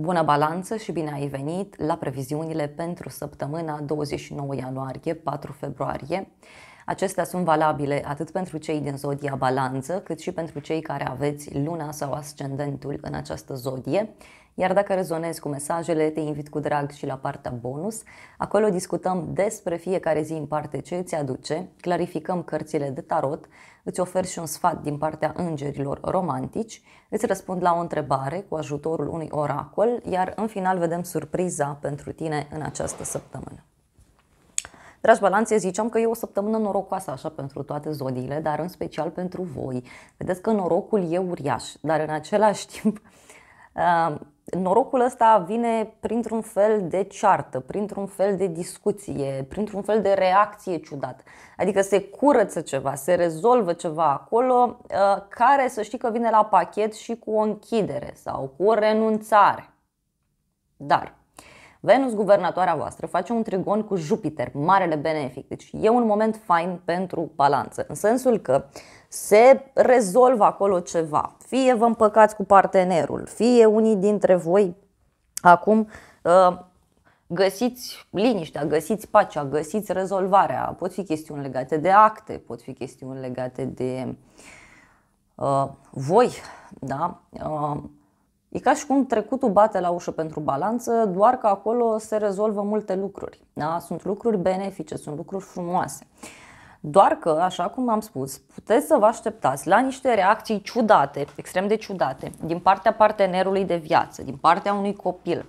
Bună balanță și bine ai venit la previziunile pentru săptămâna 29 ianuarie-4 februarie. Acestea sunt valabile atât pentru cei din zodia balanță, cât și pentru cei care aveți luna sau ascendentul în această zodie, iar dacă rezonezi cu mesajele, te invit cu drag și la partea bonus. Acolo discutăm despre fiecare zi în parte ce îți aduce, clarificăm cărțile de tarot, îți ofer și un sfat din partea îngerilor romantici, îți răspund la o întrebare cu ajutorul unui oracol, iar în final vedem surpriza pentru tine în această săptămână. Dragi balanțe, ziceam că e o săptămână norocoasă așa pentru toate zodiile, dar în special pentru voi. Vedeți că norocul e uriaș, dar în același timp uh, norocul ăsta vine printr-un fel de ceartă, printr-un fel de discuție, printr-un fel de reacție ciudată. Adică se curăță ceva, se rezolvă ceva acolo uh, care să știi că vine la pachet și cu o închidere sau cu o renunțare. Dar Venus, guvernatoarea voastră, face un trigon cu Jupiter, marele benefic. Deci e un moment fain pentru balanță, în sensul că uh, se rezolvă acolo ceva. Fie vă împăcați cu partenerul, fie unii dintre voi acum ă, găsiți liniștea, găsiți pacea, găsiți rezolvarea. Pot fi chestiuni legate de acte, pot fi chestiuni legate de uh, voi. Da? Uh, e ca și cum trecutul bate la ușă pentru balanță, doar că acolo se rezolvă multe lucruri. Da? Sunt lucruri benefice, sunt lucruri frumoase. Uh, doar că, așa cum am spus, puteți să vă așteptați la niște reacții ciudate, extrem de ciudate, din partea partenerului de viață, din partea unui copil.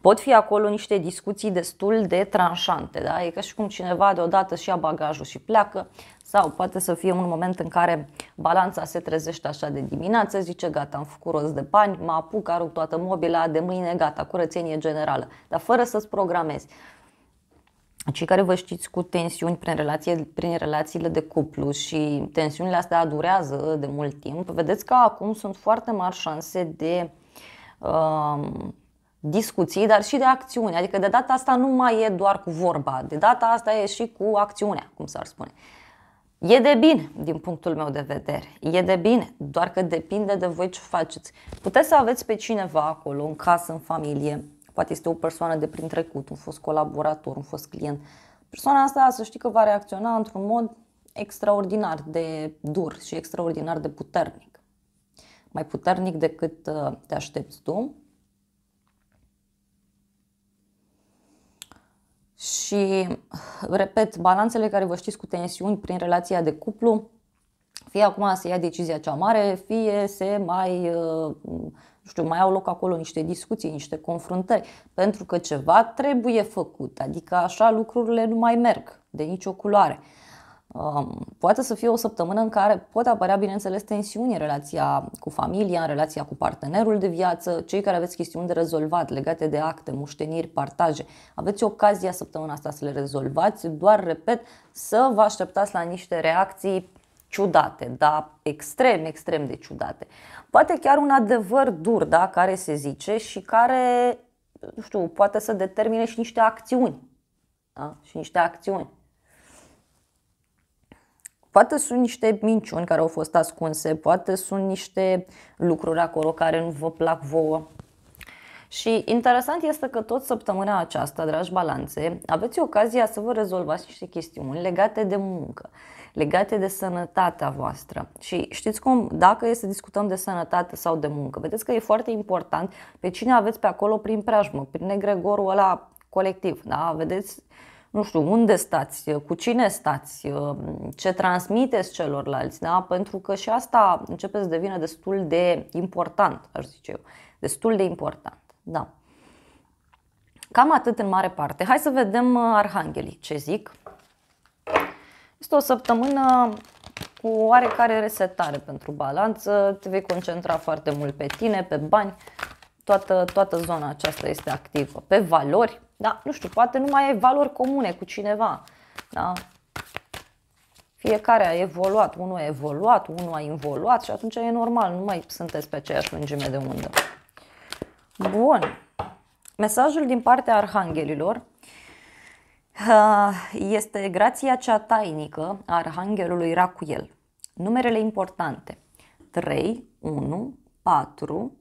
Pot fi acolo niște discuții destul de tranșante, da? E ca și cum cineva deodată și ia bagajul și pleacă, sau poate să fie un moment în care balanța se trezește așa de dimineață, zice gata, am făcut rost de bani, mă apuc, arunc toată mobila, de mâine gata, curățenie generală, dar fără să-ți programezi cei care vă știți cu tensiuni prin, relație, prin relațiile de cuplu și tensiunile astea durează de mult timp, vedeți că acum sunt foarte mari șanse de uh, discuții, dar și de acțiune. Adică de data asta nu mai e doar cu vorba, de data asta e și cu acțiunea, cum s-ar spune. E de bine, din punctul meu de vedere. E de bine, doar că depinde de voi ce faceți. Puteți să aveți pe cineva acolo, în casă, în familie, Poate este o persoană de prin trecut, un fost colaborator, un fost client. Persoana asta să știi că va reacționa într-un mod extraordinar de dur și extraordinar de puternic. Mai puternic decât uh, te aștepți tu. Și, repet, balanțele care vă știți cu tensiuni prin relația de cuplu, fie acum se ia decizia cea mare, fie se mai uh, nu știu, mai au loc acolo niște discuții, niște confruntări, pentru că ceva trebuie făcut, adică așa lucrurile nu mai merg de nicio culoare. Um, poate să fie o săptămână în care pot apărea, bineînțeles, tensiuni în relația cu familia, în relația cu partenerul de viață, cei care aveți chestiuni de rezolvat legate de acte, mușteniri, partaje. Aveți ocazia săptămâna asta să le rezolvați, doar, repet, să vă așteptați la niște reacții ciudate, da, extrem, extrem de ciudate. Poate chiar un adevăr dur, da, care se zice și care, nu știu, poate să determine și niște acțiuni. Da? Și niște acțiuni. Poate sunt niște minciuni care au fost ascunse, poate sunt niște lucruri acolo care nu vă plac vouă. Și interesant este că tot săptămâna aceasta, dragi balanțe, aveți ocazia să vă rezolvați niște chestiuni legate de muncă legate de sănătatea voastră. Și știți cum, dacă e să discutăm de sănătate sau de muncă, vedeți că e foarte important pe cine aveți pe acolo prin preajmă, prin egregorul ăla colectiv, da? Vedeți, nu știu, unde stați, cu cine stați, ce transmiteți celorlalți, da? Pentru că și asta începe să devină destul de important, aș zice eu, destul de important, da. Cam atât în mare parte. Hai să vedem uh, arhanghelii, ce zic. Este o săptămână cu oarecare resetare pentru balanță, te vei concentra foarte mult pe tine, pe bani, toată, toată zona aceasta este activă. Pe valori, da, nu știu, poate nu mai ai valori comune cu cineva, da? Fiecare a evoluat, unul a evoluat, unul a involuat și atunci e normal, nu mai sunteți pe aceeași lungime de undă. Bun. Mesajul din partea arhanghelilor Ah, este grația cea tainică a arhanghelului Racuel. Numerele importante 3, 1, 4,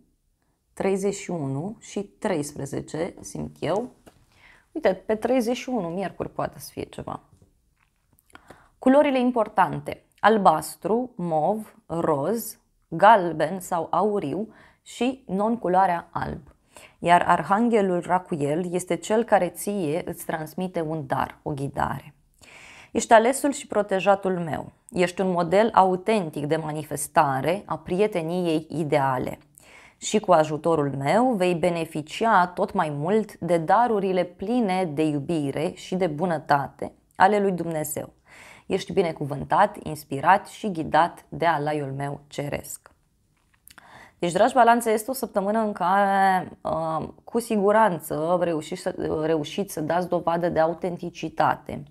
31 și 13, simt eu. Uite, pe 31, miercuri, poate să fie ceva. Culorile importante albastru, mov, roz, galben sau auriu și non-culoarea alb iar arhanghelul Racuel este cel care ție îți transmite un dar, o ghidare. Ești alesul și protejatul meu. Ești un model autentic de manifestare a prieteniei ideale. Și cu ajutorul meu vei beneficia tot mai mult de darurile pline de iubire și de bunătate ale lui Dumnezeu. Ești binecuvântat, inspirat și ghidat de alaiul meu ceresc. Deci, dragi balanțe, este o săptămână în care uh, cu siguranță reușiți să, reușiți să dați dovadă de autenticitate.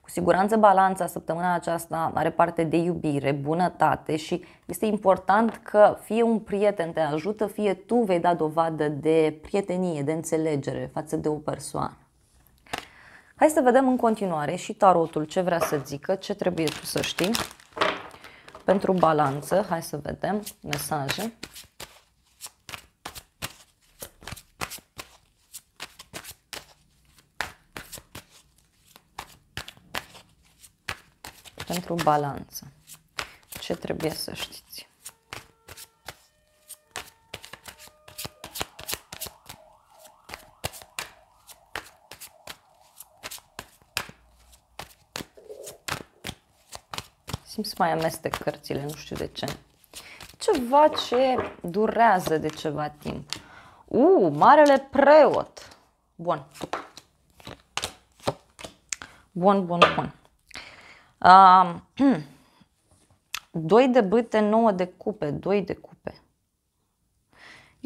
Cu siguranță balanța săptămâna aceasta are parte de iubire, bunătate și este important că fie un prieten te ajută, fie tu vei da dovadă de prietenie, de înțelegere față de o persoană. Hai să vedem în continuare și tarotul ce vrea să zică, ce trebuie tu să știi. Pentru balanță, hai să vedem mesaje. Pentru balanță. Ce trebuie să știți? simt să mai amestec cărțile, nu știu de ce. Ceva ce durează de ceva timp. U, Marele Preot. Bun. Bun, bun, bun. Uh, doi de bâte, nouă de cupe, doi de cupe.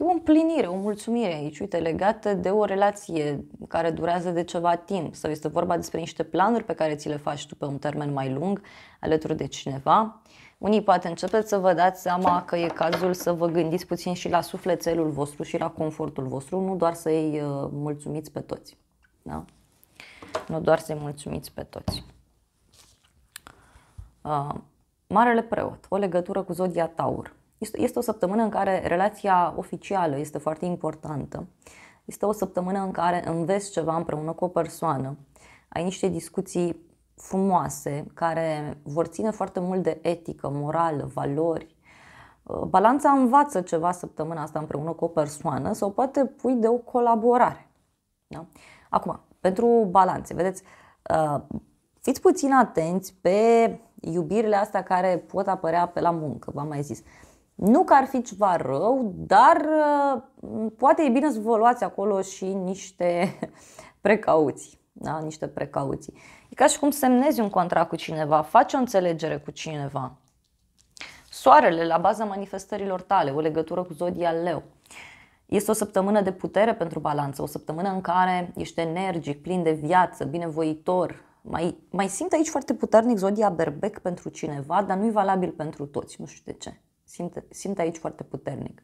E o împlinire, o mulțumire aici, uite, legată de o relație care durează de ceva timp sau este vorba despre niște planuri pe care ți le faci tu pe un termen mai lung alături de cineva. Unii poate începeți să vă dați seama că e cazul să vă gândiți puțin și la sufletelul vostru și la confortul vostru, nu doar să îi uh, mulțumiți pe toți. Da? Nu doar să-i mulțumiți pe toți. Uh, Marele preot, o legătură cu zodia Taur. Este, o săptămână în care relația oficială este foarte importantă. Este o săptămână în care înveți ceva împreună cu o persoană. Ai niște discuții frumoase care vor ține foarte mult de etică, morală, valori. Uh, balanța învață ceva săptămâna asta împreună cu o persoană sau poate pui de o colaborare. Da? Acum, pentru balanțe, vedeți, uh, fiți puțin atenți pe iubirile astea care pot apărea pe la muncă, v-am mai zis. Nu că ar fi ceva rău, dar uh, poate e bine să vă luați acolo și niște precauții. Da? Niște precauții. E ca și cum semnezi un contract cu cineva, faci o înțelegere cu cineva. Soarele la baza manifestărilor tale, o legătură cu zodia leu. Este o săptămână de putere pentru balanță, o săptămână în care ești energic, plin de viață, binevoitor. Mai, mai simt aici foarte puternic zodia berbec pentru cineva, dar nu e valabil pentru toți, nu știu de ce. Simt, simt aici foarte puternic.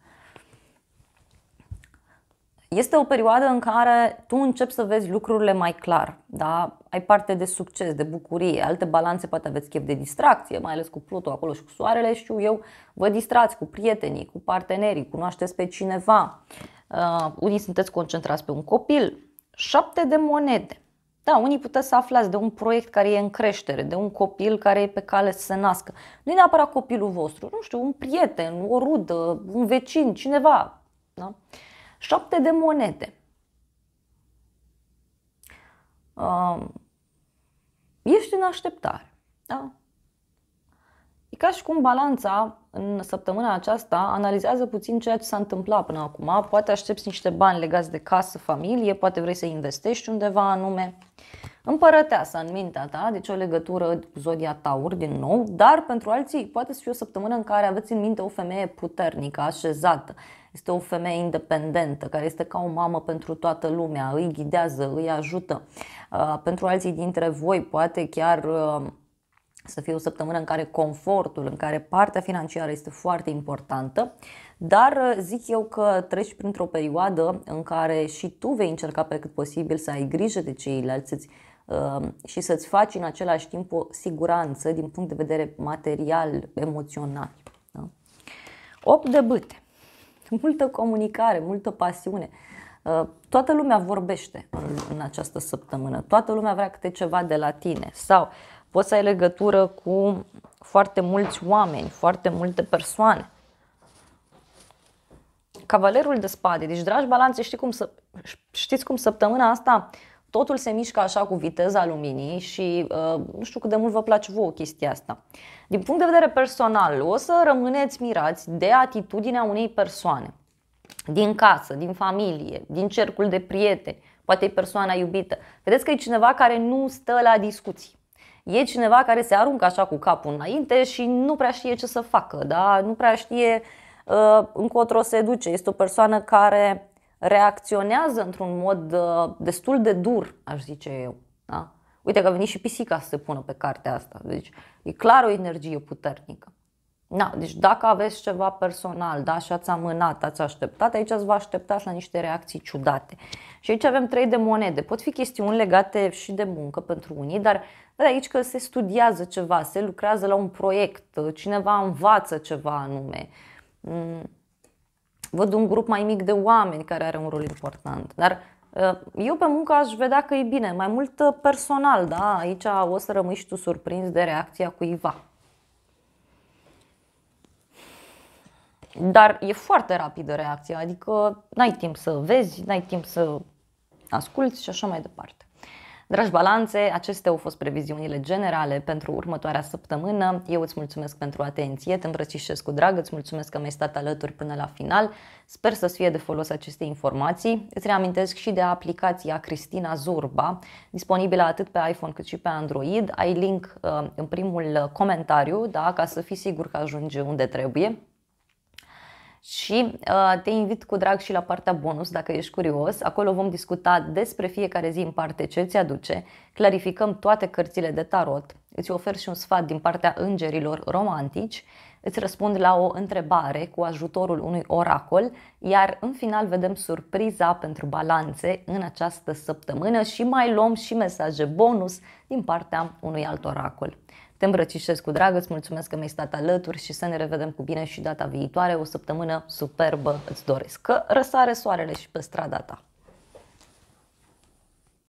Este o perioadă în care tu începi să vezi lucrurile mai clar, da? ai parte de succes, de bucurie, alte balanțe poate aveți chef de distracție, mai ales cu Pluto acolo și cu Soarele, știu eu, vă distrați cu prietenii, cu partenerii, cunoașteți pe cineva, uh, unii sunteți concentrați pe un copil, șapte de monede. Da, unii puteți să aflați de un proiect care e în creștere, de un copil care e pe cale să se nască. Nu e neapărat copilul vostru, nu știu, un prieten, o rudă, un vecin, cineva. Da? Șapte de monede. Ești în așteptare. Da? E ca și cum balanța în săptămâna aceasta analizează puțin ceea ce s-a întâmplat până acum. Poate aștepți niște bani legați de casă, familie, poate vrei să investești undeva anume. Împărăteasa în mintea ta, deci o legătură cu zodia Taur din nou, dar pentru alții poate să fie o săptămână în care aveți în minte o femeie puternică, așezată. Este o femeie independentă, care este ca o mamă pentru toată lumea, îi ghidează, îi ajută. Uh, pentru alții dintre voi poate chiar uh, să fie o săptămână în care confortul, în care partea financiară este foarte importantă, dar uh, zic eu că treci printr-o perioadă în care și tu vei încerca pe cât posibil să ai grijă de ceilalți uh, și să-ți faci în același timp o siguranță din punct de vedere material, emoțional. 8 da? de bâte. Multă comunicare, multă pasiune. Uh, toată lumea vorbește în această săptămână, toată lumea vrea câte ceva de la tine sau uh, poți să ai legătură cu foarte mulți oameni, foarte multe persoane. Cavalerul de spade, deci dragi balanțe, știți cum, să, știți cum săptămâna asta totul se mișcă așa cu viteza luminii și uh, nu știu cât de mult vă place vouă chestia asta. Din punct de vedere personal, o să rămâneți mirați de atitudinea unei persoane din casă, din familie, din cercul de prieteni, poate e persoana iubită. Vedeți că e cineva care nu stă la discuții. E cineva care se aruncă așa cu capul înainte și nu prea știe ce să facă, da? nu prea știe uh, încotro se duce. Este o persoană care reacționează într-un mod uh, destul de dur, aș zice eu. Da? Uite că a venit și pisica să se pună pe cartea asta. Deci e clar o energie puternică. Da, deci dacă aveți ceva personal da, și ați amânat, ați așteptat, aici vă așteptați la niște reacții ciudate. Și aici avem trei de monede. Pot fi chestiuni legate și de muncă pentru unii, dar de aici că se studiază ceva, se lucrează la un proiect, cineva învață ceva anume. Mm, văd un grup mai mic de oameni care are un rol important, dar uh, eu pe muncă aș vedea că e bine, mai mult uh, personal, da? Aici o să rămâi și tu surprins de reacția cuiva. Dar e foarte rapidă reacția, adică n-ai timp să vezi, n-ai timp să asculți și așa mai departe. Dragi balanțe, acestea au fost previziunile generale pentru următoarea săptămână. Eu îți mulțumesc pentru atenție, te îmbrățișez cu drag, îți mulțumesc că mi-ai stat alături până la final. Sper să-ți fie de folos aceste informații. Îți reamintesc și de aplicația Cristina Zurba, disponibilă atât pe iPhone cât și pe Android. Ai link uh, în primul uh, comentariu, da, ca să fii sigur că ajungi unde trebuie și uh, te invit cu drag și la partea bonus dacă ești curios. Acolo vom discuta despre fiecare zi în parte ce ți aduce, clarificăm toate cărțile de tarot, îți ofer și un sfat din partea îngerilor romantici, îți răspund la o întrebare cu ajutorul unui oracol, iar în final vedem surpriza pentru balanțe în această săptămână și mai luăm și mesaje bonus din partea unui alt oracol. Te îmbrățișez cu drag, îți mulțumesc că mi-ai stat alături și să ne revedem cu bine și data viitoare. O săptămână superbă îți doresc. Că răsare soarele și pe strada ta.